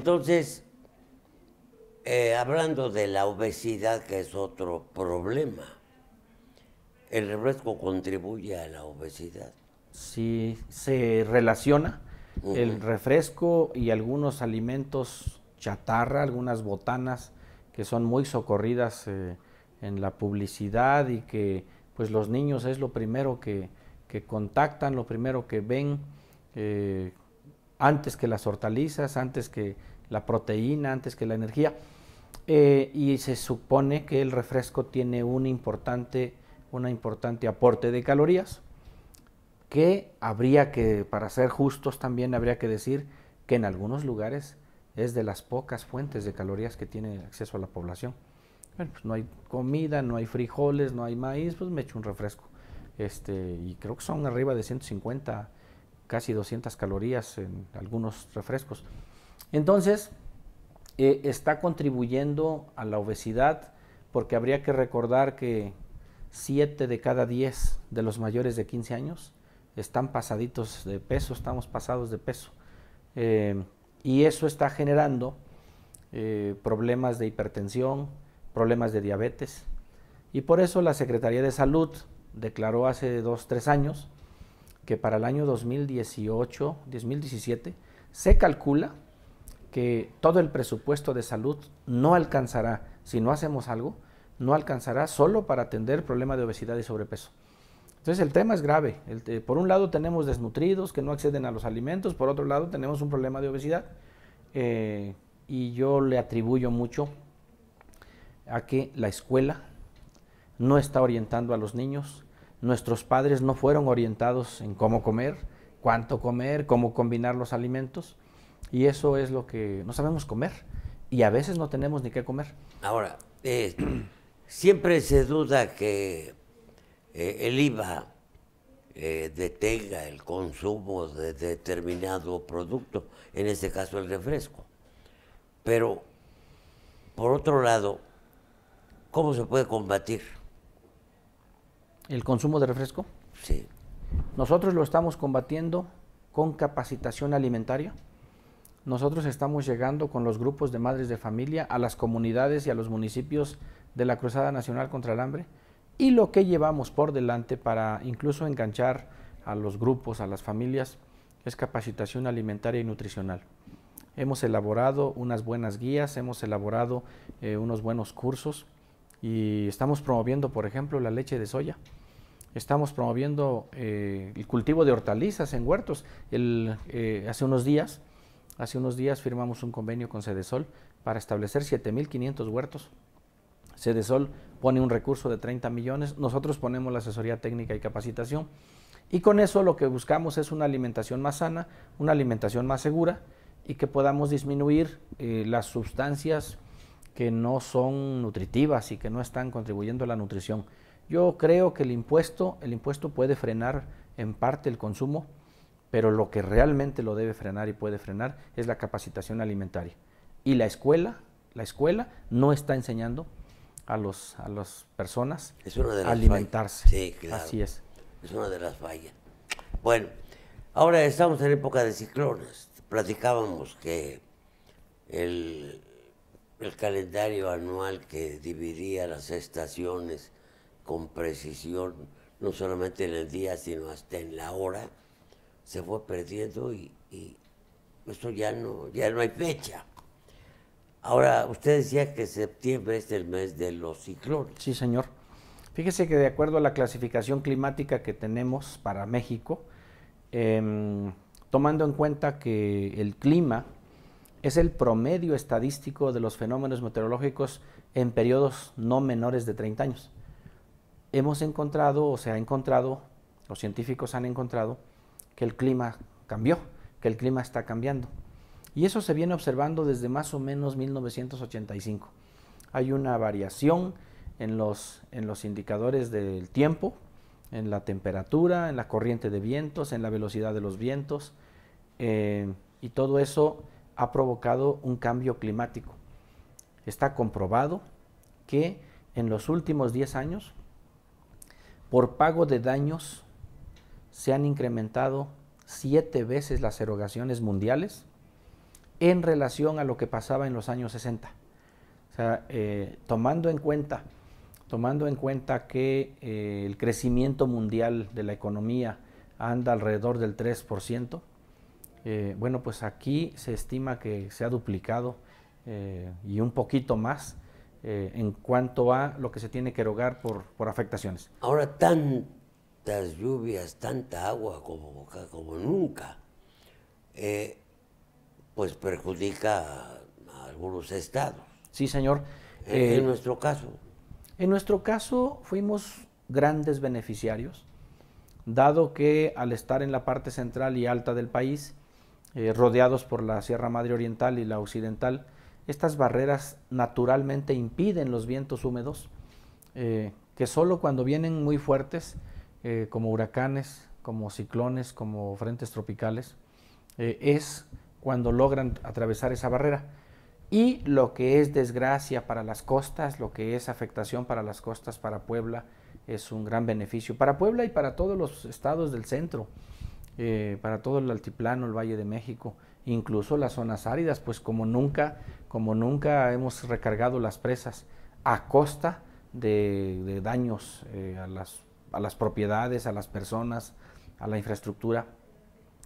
Entonces, eh, hablando de la obesidad, que es otro problema, ¿el refresco contribuye a la obesidad? Sí, se relaciona. El refresco y algunos alimentos chatarra, algunas botanas que son muy socorridas eh, en la publicidad y que pues los niños es lo primero que, que contactan, lo primero que ven. Eh, antes que las hortalizas, antes que la proteína, antes que la energía. Eh, y se supone que el refresco tiene un importante, una importante aporte de calorías, que habría que, para ser justos también, habría que decir que en algunos lugares es de las pocas fuentes de calorías que tiene acceso a la población. Bueno, pues no hay comida, no hay frijoles, no hay maíz, pues me echo un refresco. Este, y creo que son arriba de 150 casi 200 calorías en algunos refrescos. Entonces, eh, está contribuyendo a la obesidad porque habría que recordar que 7 de cada 10 de los mayores de 15 años están pasaditos de peso, estamos pasados de peso. Eh, y eso está generando eh, problemas de hipertensión, problemas de diabetes. Y por eso la Secretaría de Salud declaró hace 2, 3 años que para el año 2018, 2017, se calcula que todo el presupuesto de salud no alcanzará, si no hacemos algo, no alcanzará solo para atender el problema de obesidad y sobrepeso. Entonces el tema es grave. por un lado tenemos desnutridos que no acceden a los alimentos, por otro lado tenemos un problema de obesidad eh, y yo le atribuyo mucho a que la escuela no está orientando a los niños Nuestros padres no fueron orientados en cómo comer, cuánto comer, cómo combinar los alimentos. Y eso es lo que no sabemos comer. Y a veces no tenemos ni qué comer. Ahora, eh, siempre se duda que eh, el IVA eh, detenga el consumo de determinado producto, en este caso el refresco. Pero, por otro lado, ¿cómo se puede combatir? ¿El consumo de refresco? Sí. Nosotros lo estamos combatiendo con capacitación alimentaria. Nosotros estamos llegando con los grupos de madres de familia a las comunidades y a los municipios de la Cruzada Nacional contra el Hambre y lo que llevamos por delante para incluso enganchar a los grupos, a las familias, es capacitación alimentaria y nutricional. Hemos elaborado unas buenas guías, hemos elaborado eh, unos buenos cursos y estamos promoviendo, por ejemplo, la leche de soya estamos promoviendo eh, el cultivo de hortalizas en huertos. Eh, hace, unos días, hace unos días firmamos un convenio con Cedesol para establecer 7.500 huertos. Cedesol pone un recurso de 30 millones, nosotros ponemos la asesoría técnica y capacitación. Y con eso lo que buscamos es una alimentación más sana, una alimentación más segura y que podamos disminuir eh, las sustancias que no son nutritivas y que no están contribuyendo a la nutrición. Yo creo que el impuesto, el impuesto puede frenar en parte el consumo, pero lo que realmente lo debe frenar y puede frenar es la capacitación alimentaria. Y la escuela, la escuela no está enseñando a los a las personas a alimentarse. Sí, claro. Así es. Es una de las fallas. Bueno, ahora estamos en época de ciclones. Platicábamos que el, el calendario anual que dividía las estaciones con precisión, no solamente en el día, sino hasta en la hora, se fue perdiendo y, y ya no, ya no hay fecha. Ahora, usted decía que septiembre es el mes de los ciclones. Sí, señor. Fíjese que de acuerdo a la clasificación climática que tenemos para México, em, tomando en cuenta que el clima es el promedio estadístico de los fenómenos meteorológicos en periodos no menores de 30 años hemos encontrado, o se ha encontrado, los científicos han encontrado, que el clima cambió, que el clima está cambiando. Y eso se viene observando desde más o menos 1985. Hay una variación en los, en los indicadores del tiempo, en la temperatura, en la corriente de vientos, en la velocidad de los vientos, eh, y todo eso ha provocado un cambio climático. Está comprobado que en los últimos 10 años por pago de daños se han incrementado siete veces las erogaciones mundiales en relación a lo que pasaba en los años 60. O sea, eh, tomando en cuenta tomando en cuenta que eh, el crecimiento mundial de la economía anda alrededor del 3%, eh, bueno, pues aquí se estima que se ha duplicado y un poquito más eh, en cuanto a lo que se tiene que rogar por, afectaciones. Ahora tantas lluvias, tanta agua como, nunca, eh, pues perjudica a algunos estados. Sí, señor. Eh, en nuestro caso. En nuestro caso fuimos grandes beneficiarios, dado que al estar en la parte central y alta del país, rodeados por la Sierra Madre Oriental y la Occidental, estas barreras naturalmente impiden los vientos húmedos, eh, que solo cuando vienen muy fuertes, eh, como huracanes, como ciclones, como frentes tropicales, eh, es cuando logran atravesar esa barrera. Y lo que es desgracia para las costas, lo que es afectación para las costas, para Puebla, es un gran beneficio. Para Puebla y para todos los estados del centro, para todo el altiplano, el Valle de México, incluso las zonas áridas, pues como nunca, como nunca hemos recargado las presas a costa de, daños eh, a, las, a las propiedades, a las personas, a la infraestructura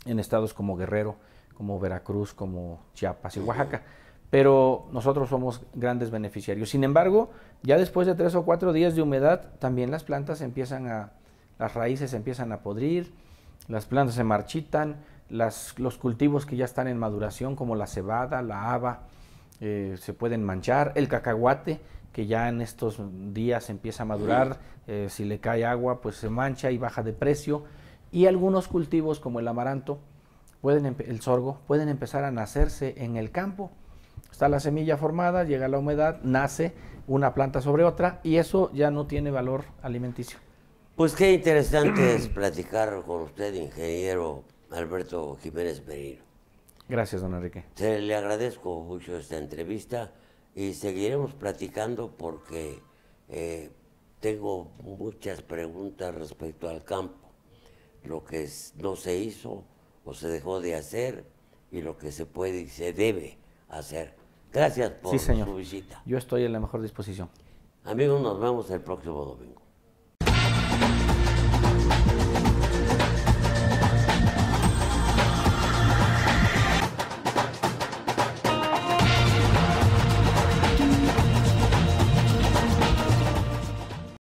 en estados como Guerrero, como Veracruz, como Chiapas y Oaxaca. Pero nosotros somos grandes beneficiarios. Sin embargo, ya después de tres o cuatro días de humedad, también las plantas empiezan a, las raíces empiezan a podrir, las plantas se marchitan, los cultivos que ya están en maduración, como la cebada, la haba, eh, se pueden manchar, el cacahuate, que ya en estos días empieza a madurar, eh, si le cae agua, pues se mancha y baja de precio, y algunos cultivos como el amaranto, pueden el sorgo, pueden empezar a nacerse en el campo. Está la semilla formada, llega la humedad, nace una planta sobre otra y eso ya no tiene valor alimenticio. Pues qué interesante es platicar con usted, ingeniero Alberto Jiménez Merino. Gracias, don Enrique. Se le agradezco mucho esta entrevista y seguiremos platicando porque eh, tengo muchas preguntas respecto al campo, lo que no se hizo o se dejó de hacer y lo que se puede y se debe hacer. Gracias por sí, señor. su visita. Yo estoy en la mejor disposición. Amigos, nos vemos el próximo domingo.